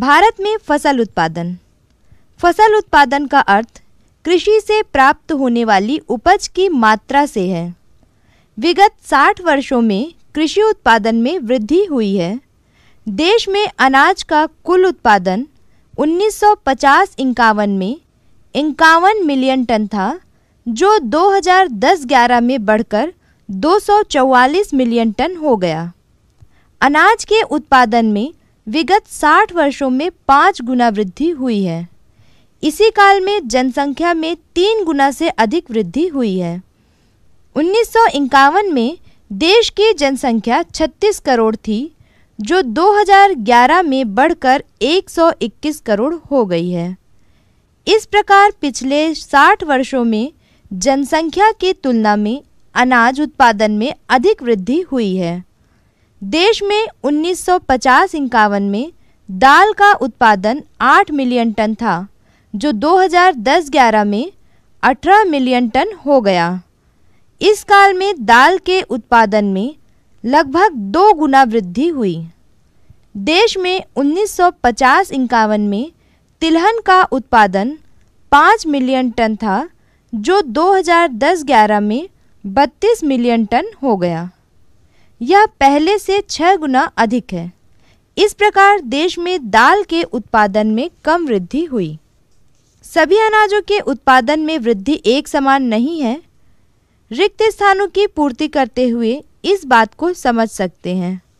भारत में फसल उत्पादन फसल उत्पादन का अर्थ कृषि से प्राप्त होने वाली उपज की मात्रा से है विगत 60 वर्षों में कृषि उत्पादन में वृद्धि हुई है देश में अनाज का कुल उत्पादन 1950 इक्यावन में इक्यावन मिलियन टन था जो 2010-11 में बढ़कर 244 मिलियन टन हो गया अनाज के उत्पादन में विगत 60 वर्षों में पाँच गुना वृद्धि हुई है इसी काल में जनसंख्या में तीन गुना से अधिक वृद्धि हुई है उन्नीस में देश की जनसंख्या 36 करोड़ थी जो 2011 में बढ़कर 121 करोड़ हो गई है इस प्रकार पिछले 60 वर्षों में जनसंख्या की तुलना में अनाज उत्पादन में अधिक वृद्धि हुई है देश में उन्नीस सौ इक्यावन में दाल का उत्पादन 8 मिलियन टन था जो 2010-11 में 18 मिलियन टन हो गया इस काल में दाल के उत्पादन में लगभग दो गुना वृद्धि हुई देश में उन्नीस सौ इक्यावन में तिलहन का उत्पादन 5 मिलियन टन था जो 2010-11 में 32 मिलियन टन हो गया यह पहले से छः गुना अधिक है इस प्रकार देश में दाल के उत्पादन में कम वृद्धि हुई सभी अनाजों के उत्पादन में वृद्धि एक समान नहीं है रिक्त स्थानों की पूर्ति करते हुए इस बात को समझ सकते हैं